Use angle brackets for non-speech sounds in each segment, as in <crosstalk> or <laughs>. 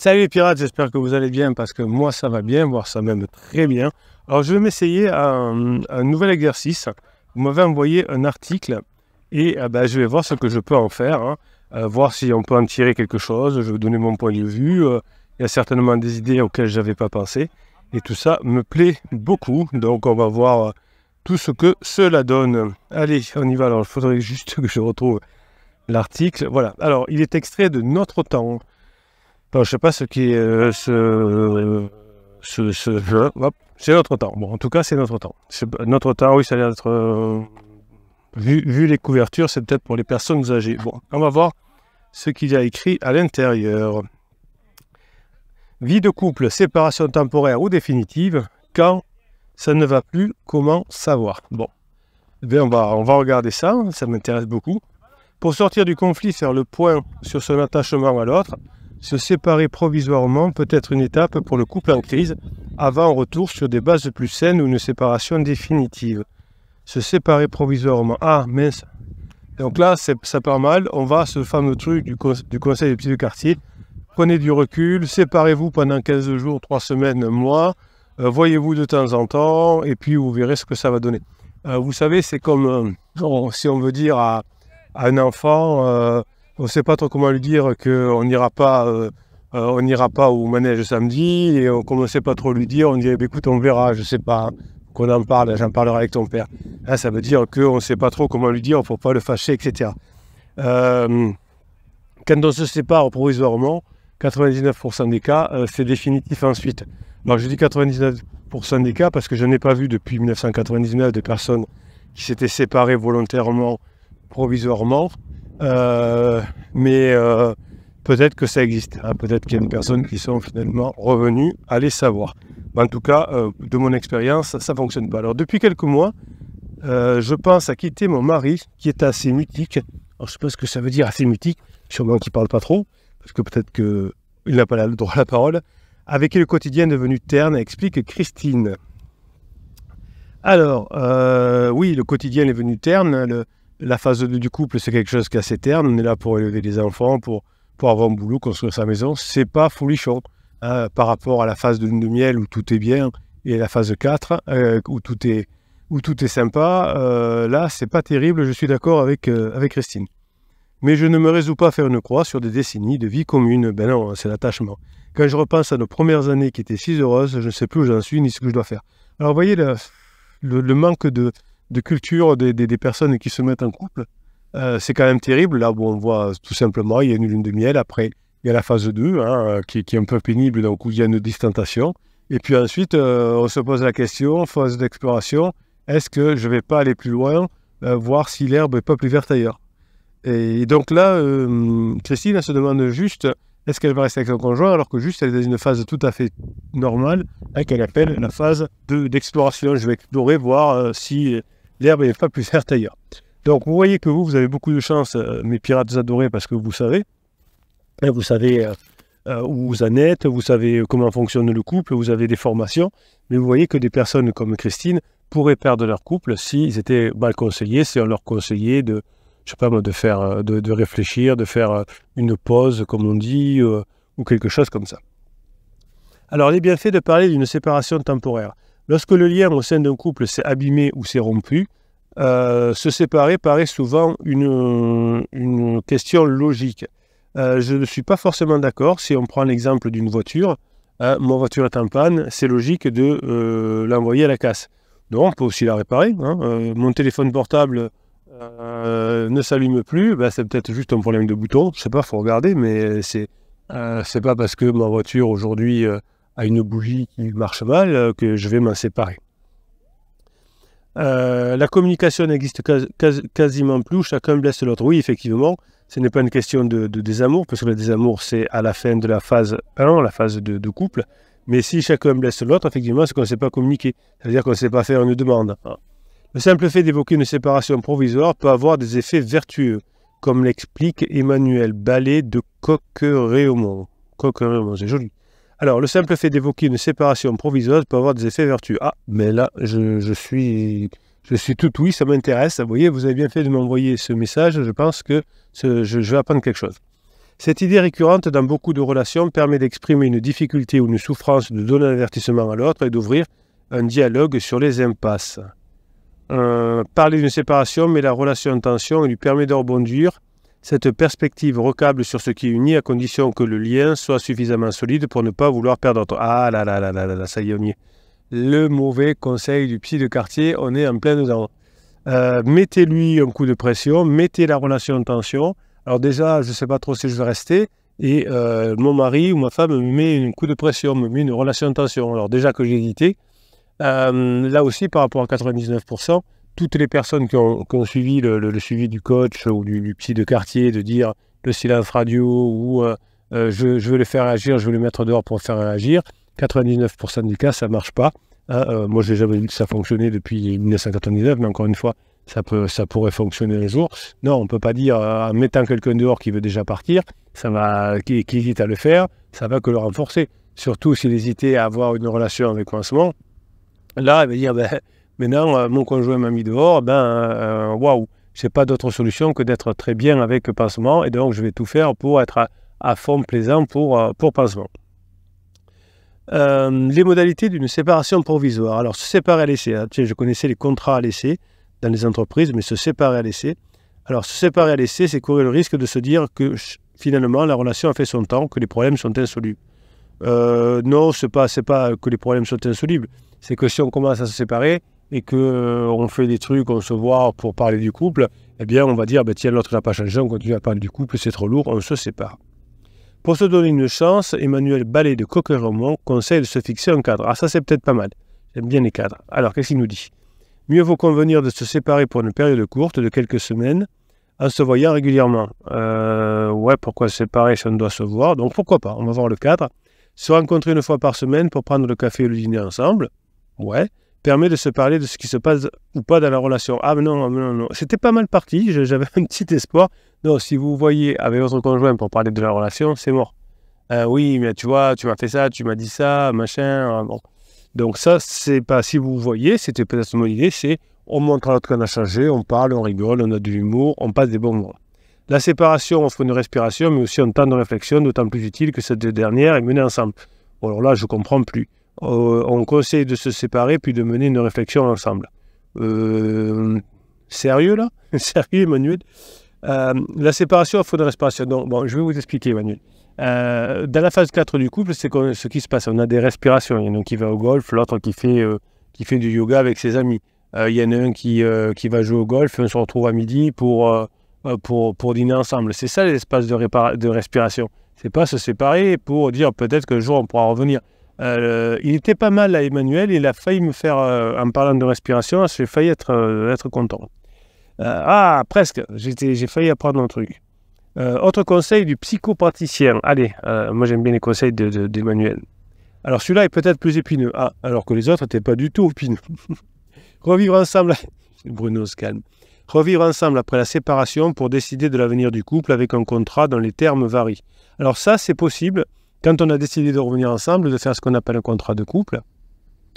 Salut les pirates, j'espère que vous allez bien parce que moi ça va bien, voire ça même très bien. Alors je vais m'essayer à euh, un, nouvel exercice. Vous m'avez envoyé un article et euh, bah, je vais voir ce que je peux en faire, hein. euh, voir si on peut en tirer quelque chose, je vais donner mon point de vue. il y a certainement des idées auxquelles je n'avais pas pensé et tout ça me plaît beaucoup. Donc on va voir tout ce que cela donne. Allez, on y va. Alors il faudrait juste que je retrouve l'article. Voilà. Alors il est extrait de Notre Temps je je sais pas ce qui est euh, ce, ce, c'est notre temps. Bon, en tout cas, c'est notre temps. Notre temps, oui, ça a l'air d'être. Euh, vu, les couvertures, c'est peut-être pour les personnes âgées. Bon, on va voir ce qu'il y a écrit à l'intérieur. Vie de couple, séparation temporaire ou définitive, quand ça ne va plus, comment savoir Bon, eh on, va, on va regarder ça, hein, ça m'intéresse beaucoup. Pour sortir du conflit, faire le point sur son attachement à l'autre, se séparer provisoirement peut être une étape pour le couple en crise avant un retour sur des bases plus saines ou une séparation définitive. Se séparer provisoirement. Ah mince. Donc là, ça part mal. On va ce fameux truc du, du conseil des petits de quartier. Prenez du recul, séparez-vous pendant 15 jours, 3 semaines, un mois. Euh, voyez-vous de temps en temps et puis vous verrez ce que ça va donner. Euh, vous savez, c'est comme euh, si on veut dire à un enfant on ne sait pas trop comment lui dire qu'on n'ira pas, euh, euh, on pas au manège samedi, et on, comme on ne sait pas trop lui dire, on dit eh ben, écoute, on verra, je ne sais pas, qu'on en parle, j'en parlerai avec ton père. Hein, ça veut dire qu'on ne sait pas trop comment lui dire, il ne faut pas le fâcher, etc. Euh, quand on se sépare provisoirement, 99% des cas, c'est définitif ensuite. Alors je dis 99% des cas parce que je n'ai pas vu depuis 1999 de personnes qui s'étaient séparées volontairement, provisoirement, euh, mais euh, peut-être que ça existe. Hein. Peut-être qu'il y a des personnes qui sont finalement revenues à les savoir. en tout cas, euh, de mon expérience, ça ne fonctionne pas. Alors, depuis quelques mois, je pense à quitter mon mari qui est assez mutique. Alors, je sais pas ce que ça veut dire assez mutique, sûrement qu'il ne parle pas trop, parce que peut-être qu'il n'a pas le droit à la parole. Avec qui le quotidien devenu terne, explique Christine. Alors, oui, le quotidien est devenu terne. Hein, le, la phase 2 du couple, c'est quelque chose qui est assez terne. On est là pour élever des enfants, pour, pour avoir un boulot, construire sa maison. C'est pas folichon hein, par rapport à la phase de lune de miel où tout est bien et la phase 4 euh, où, tout est, où tout est sympa. Euh, là, c'est pas terrible, je suis d'accord avec, euh, avec Christine. Mais je ne me résous pas à faire une croix sur des décennies de vie commune. Ben non, c'est l'attachement. Quand je repense à nos premières années qui étaient si heureuses, je ne sais plus où j'en suis ni ce que je dois faire. Alors, vous voyez le manque de, de culture des, des, personnes qui se mettent en couple. Euh, c'est quand même terrible. Là, où on voit tout simplement, il y a une lune de miel. Après, il y a la phase 2, hein, euh, qui, est un peu pénible, donc où il y a une distanciation. Et puis ensuite, euh, on se pose la question, phase d'exploration, est-ce que je ne vais pas aller plus loin, voir si l'herbe est pas plus verte ailleurs Et donc là, Christine elle se demande juste, est-ce qu'elle va rester avec son conjoint, alors que juste, elle est dans une phase tout à fait normale, hein, qu'elle appelle la phase d'exploration. je vais explorer, voir si l'herbe n'est pas plus verte ailleurs. Donc vous voyez que vous, vous avez beaucoup de chance, euh, mes pirates adorés, parce que vous savez, vous savez euh, euh, où vous en êtes, vous savez comment fonctionne le couple, vous avez des formations, mais vous voyez que des personnes comme Christine pourraient perdre leur couple s'ils étaient mal conseillés, si on leur conseillait de, pas de réfléchir, de faire une pause, comme on dit, ou quelque chose comme ça. Alors les bienfaits de parler d'une séparation temporaire. Lorsque le lien au sein d'un couple s'est abîmé ou s'est rompu, euh, se séparer paraît souvent une, une question logique. Euh, je ne suis pas forcément d'accord. Si on prend l'exemple d'une voiture, hein, mon voiture est en panne, c'est logique de euh, l'envoyer à la casse. Donc on peut aussi la réparer. Hein. mon téléphone portable ne s'allume plus, ben, c'est peut-être juste un problème de bouton. Je sais pas, faut regarder, mais c'est c'est pas parce que ma voiture aujourd'hui à une bougie qui marche mal euh, que je vais m'en séparer. Euh, la communication n'existe quasiment plus, chacun blesse l'autre. Oui, effectivement, ce n'est pas une question de, désamour, parce que le désamour, c'est à la fin de la phase 1, la phase de, couple. Mais si chacun blesse l'autre, effectivement, c'est qu'on ne sait pas communiquer, c'est-à-dire qu'on ne sait pas faire une demande. Le simple fait d'évoquer une séparation provisoire peut avoir des effets vertueux, comme l'explique Emmanuel Ballet de Coqueréomont. Coqueréomont, c'est joli. Alors, le simple fait d'évoquer une séparation provisoire peut avoir des effets vertueux. Ah, mais là, je, suis... Je suis tout oui, ça m'intéresse. Vous voyez, vous avez bien fait de m'envoyer ce message. Je pense que je, vais apprendre quelque chose. Cette idée récurrente dans beaucoup de relations permet d'exprimer une difficulté ou une souffrance, de donner un avertissement à l'autre et d'ouvrir un dialogue sur les impasses. Euh, parler d'une séparation met la relation en tension et lui permet de rebondir cette perspective recable sur ce qui unit à condition que le lien soit suffisamment solide pour ne pas vouloir perdre Ah là là là là là, ça y est, on y est. Le mauvais conseil du psy de quartier, on est en plein dedans. Euh, mettez-lui un coup de pression, mettez la relation en tension. Alors déjà, je ne sais pas trop si je vais rester. Et euh, mon mari ou ma femme me met un coup de pression, me met une relation en tension. Alors déjà que j'ai hésité, euh, là aussi par rapport à 99%, toutes les personnes qui ont, suivi le, suivi du coach ou du, psy de quartier, de dire le silence radio ou euh, euh, je, veux le faire agir, je veux le mettre dehors pour le faire agir, 99% du cas, ça ne marche pas. Hein, euh, moi, j'ai jamais vu que ça fonctionnait depuis 1999, mais encore une fois, ça, pourrait fonctionner les jour. Non, on peut pas dire, en mettant quelqu'un dehors qui veut déjà partir, ça va, qui, hésite à le faire, ça va que le renforcer. Surtout s'il hésitait à avoir une relation avec commencement. Là, il va dire, ben, Maintenant, euh, mon conjoint m'a mis dehors, ben, euh, euh, waouh, wow, je n'ai pas d'autre solution que d'être très bien avec pansement, et donc je vais tout faire pour être à, fond plaisant pour, pour les modalités d'une séparation provisoire. Alors, se séparer à l'essai. Hein, je connaissais les contrats à l'essai dans les entreprises, mais se séparer à l'essai. Alors, se séparer à l'essai, c'est courir le risque de se dire que finalement, la relation a fait son temps, que les problèmes sont insolubles. non, ce n'est pas, pas que les problèmes sont insolubles. C'est que si on commence à se séparer, et que euh, on fait des trucs, on se voit pour parler du couple, eh bien, on va dire, ben, tiens, l'autre n'a pas changé, on continue à parler du couple, c'est trop lourd, on se sépare. Pour se donner une chance, Emmanuel Ballet de Coqueromont conseille de se fixer un cadre. Ah, ça, c'est peut-être pas mal. J'aime bien les cadres. Alors, qu'est-ce qu'il nous dit Mieux vaut convenir de se séparer pour une période courte de quelques semaines en se voyant régulièrement. Euh, ouais, pourquoi se séparer si on doit se voir Donc, pourquoi pas On va voir le cadre. Se rencontrer une fois par semaine pour prendre le café et le dîner ensemble. Ouais permet de se parler de ce qui se passe ou pas dans la relation. Ah mais non, ah, non, non, c'était pas mal parti, j'avais <laughs> un petit espoir. Non, si vous voyez avec votre conjoint pour parler de la relation, c'est mort. Euh, oui, mais tu vois, tu m'as fait ça, tu m'as dit ça, machin. Ah, bon. Donc ça, c'est pas si vous voyez, c'était peut-être mon idée, c'est on montre à l'autre qu'on a changé, on parle, on rigole, on a de l'humour, on passe des bons moments. La séparation offre une respiration, mais aussi un temps de réflexion d'autant plus utile que cette dernière est menée ensemble. alors là, je comprends plus. Euh, on conseille de se séparer puis de mener une réflexion ensemble. Euh, sérieux là <laughs> Sérieux Emmanuel euh, La séparation, il faut de respiration. Donc, bon, je vais vous expliquer Emmanuel. dans la phase 4 du couple, c'est ce qui se passe. On a des respirations. Il y en a un qui va au golf, l'autre qui, fait qui fait du yoga avec ses amis. Il y en a un qui, qui va jouer au golf, on se retrouve à midi pour, pour, pour dîner ensemble. C'est ça l'espace de, de respiration. C'est pas se séparer pour dire peut-être que jour on pourra revenir. Euh, il était pas mal à Emmanuel, il a failli me faire, euh, en parlant de respiration, j'ai failli être, euh, être content. ah, presque, j'ai failli apprendre un truc. autre conseil du psychopraticien. Allez, moi j'aime bien les conseils d'Emmanuel. alors celui-là est peut-être plus épineux, ah, alors que les autres n'étaient pas du tout épineux. <laughs> Revivre ensemble, <laughs> Bruno se calme. Revivre ensemble après la séparation pour décider de l'avenir du couple avec un contrat dont les termes varient. Alors ça, c'est possible, quand on a décidé de revenir ensemble, de faire ce qu'on appelle un contrat de couple,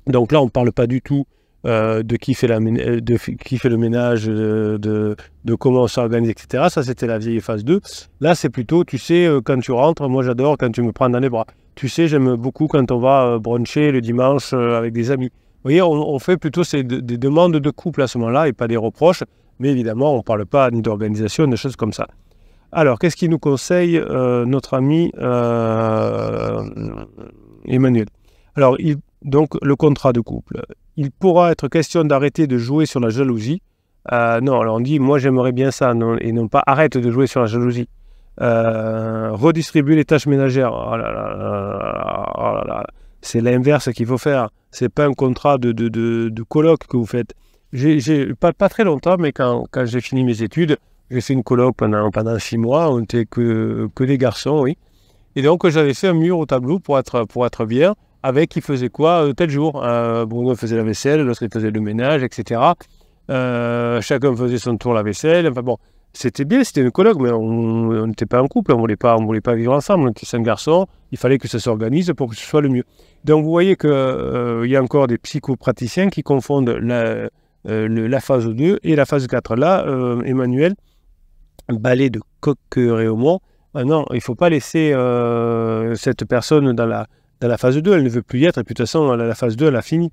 donc là, on ne parle pas du tout euh, de, qui fait la, euh, de qui fait le ménage, euh, de, comment on s'organise, etc. Ça, c'était la vieille phase 2. Là, c'est plutôt, tu sais, quand tu rentres, moi j'adore quand tu me prends dans les bras. Tu sais, j'aime beaucoup quand on va bruncher le dimanche avec des amis. Vous voyez, on, fait plutôt ces, des demandes de couple à ce moment-là et pas des reproches. Mais évidemment, on ne parle pas ni d'organisation, de choses comme ça. Alors, qu'est-ce qu'il nous conseille euh, notre ami euh, Emmanuel Alors, il, donc le contrat de couple. Il pourra être question d'arrêter de jouer sur la jalousie. Euh, non, alors on dit, moi j'aimerais bien ça, et non pas arrête de jouer sur la jalousie. Redistribuer les tâches ménagères. Oh, oh, oh là là, C'est l'inverse qu'il faut faire. C'est pas un contrat de, de, de, de colloque que vous faites. J'ai pas, pas très longtemps, mais quand, quand j'ai fini mes études, j'ai fait une colloque pendant, pendant six mois, on n'était que, que des garçons, oui. Et donc, j'avais fait un mur au tableau pour être, pour être bien, avec qui faisait quoi euh, tel jour. Euh, Bruno faisait la vaisselle, l'autre faisait le ménage, etc. Euh, chacun faisait son tour la vaisselle. Enfin bon, c'était bien, c'était une colloque, mais on n'était pas en couple, on voulait pas, on voulait pas vivre ensemble. On était cinq garçons, il fallait que ça s'organise pour que ce soit le mieux. Donc, vous voyez qu'il euh, il y a encore des psychopraticiens qui confondent la, la phase 2 et la phase 4. Là, Emmanuel balai de coquerel au moins. Maintenant, ah il ne faut pas laisser euh, cette personne dans la, dans la phase 2. Elle ne veut plus y être. Et puis, de toute façon, la, phase 2, elle a fini.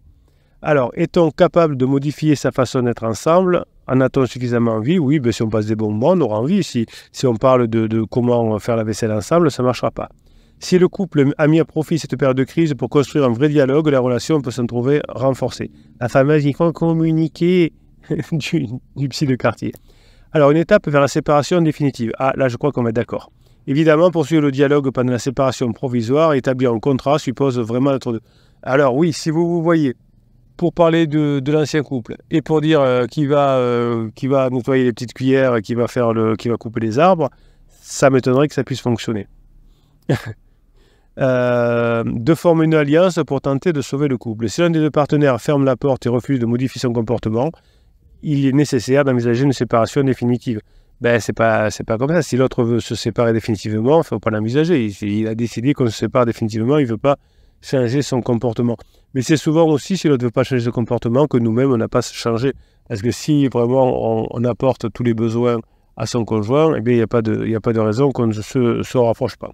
Alors, est-on capable de modifier sa façon d'être ensemble En a-t-on suffisamment envie Oui, mais ben, si on passe des bons on aura envie. Si, si on parle de, de comment faire la vaisselle ensemble, ça ne marchera pas. Si le couple a mis à profit cette période de crise pour construire un vrai dialogue, la relation peut s'en trouver renforcée. La fameuse communiquer <laughs> du, du psy de quartier. Alors, une étape vers la séparation définitive. Ah, là, je crois qu'on va être d'accord. Évidemment, poursuivre le dialogue pendant la séparation provisoire établir un contrat suppose vraiment d'être Alors, oui, si vous vous voyez pour parler de, l'ancien couple et pour dire euh, qui, va, euh, qui va nettoyer les petites cuillères, qui va, faire le, qui va couper les arbres, ça m'étonnerait que ça puisse fonctionner. <laughs> Euh, de former une alliance pour tenter de sauver le couple. Si l'un des deux partenaires ferme la porte et refuse de modifier son comportement, il est nécessaire d'envisager une séparation définitive. Ben, c'est pas, c'est pas comme ça. Si l'autre veut se séparer définitivement, il ne faut pas l'envisager. Il, a décidé qu'on se sépare définitivement, il ne veut pas changer son comportement. Mais c'est souvent aussi, si l'autre ne veut pas changer son comportement, que nous-mêmes, on n'a pas changé. Parce que si vraiment on, apporte tous les besoins à son conjoint, eh bien, il n'y a, pas de, a pas de raison qu'on ne se, rapproche pas.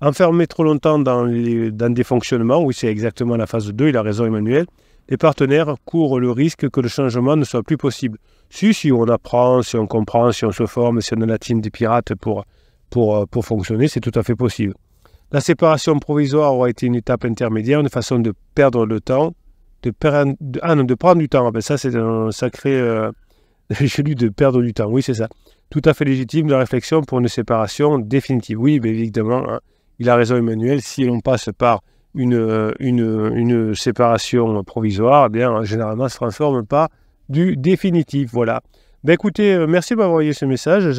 Enfermer trop longtemps dans, dans des fonctionnements, oui, c'est exactement la phase 2, il a raison Emmanuel, les partenaires courent le risque que le changement ne soit plus possible. Si, si on apprend, si on comprend, si on se forme, si on a la team des pirates pour, pour, euh, pour fonctionner, c'est tout à fait possible. La séparation provisoire aura été une étape intermédiaire, une façon de perdre le temps, de, ah non, de prendre du temps. Ben ça, c'est un sacré. Euh, J'ai <laughs> lu de perdre du temps, oui, c'est ça. Tout à fait légitime de réflexion pour une séparation définitive. Oui, mais évidemment, hein, il a raison, Emmanuel, si l'on passe par euh, une, une, séparation provisoire, eh hein, généralement bien, généralement, se transforme pas du définitif. Voilà. Ben écoutez, euh, merci de m'avoir envoyé ce message,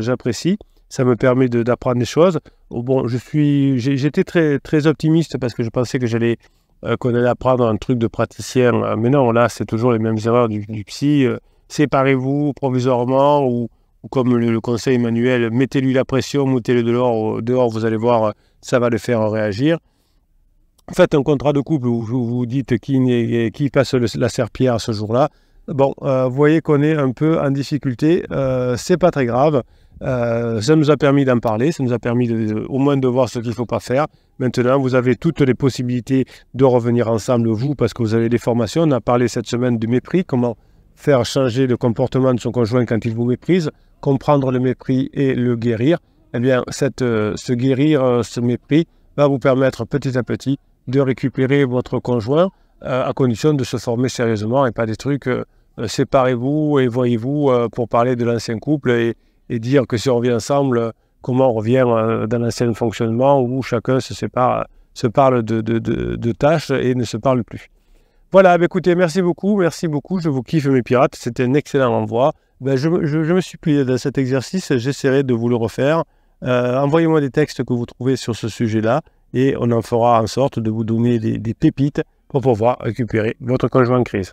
j'apprécie. Ça me permet d'apprendre des choses. Oh, bon, je suis, j'étais très, très optimiste parce que je pensais que j'allais euh, qu'on allait apprendre un truc de praticien. Hein. Mais non, là, c'est toujours les mêmes erreurs du, psy. Séparez-vous provisoirement ou, comme le, le, conseil manuel, mettez-lui la pression, mettez-le dehors, dehors, vous allez voir, ça va le faire réagir faites un contrat de couple où vous vous dites qui, qui passe la serpillère ce jour-là. Bon, euh, vous voyez qu'on est un peu en difficulté. Euh, c'est pas très grave. Euh, ça nous a permis d'en parler, ça nous a permis au moins de voir ce qu'il ne faut pas faire. Maintenant, vous avez toutes les possibilités de revenir ensemble, vous, parce que vous avez des formations. On a parlé cette semaine du mépris, comment faire changer le comportement de son conjoint quand il vous méprise, comprendre le mépris et le guérir. Eh bien, cette, euh, ce guérir, ce mépris, va vous permettre petit à petit de récupérer votre conjoint, euh, à condition de se former sérieusement et pas des trucs euh, euh, séparez-vous et voyez-vous pour parler de l'ancien couple et, dire que si on revient ensemble, comment on revient dans l'ancien fonctionnement où chacun se sépare, se parle de, tâches et ne se parle plus. Voilà, bah, écoutez, merci beaucoup, merci beaucoup, je vous kiffe mes pirates, c'était un excellent envoi. Ben je, me suis plié dans cet exercice, j'essaierai de vous le refaire. Envoyez-moi des textes que vous trouvez sur ce sujet-là et on en fera en sorte de vous donner des, pépites pour pouvoir récupérer votre conjoint en crise.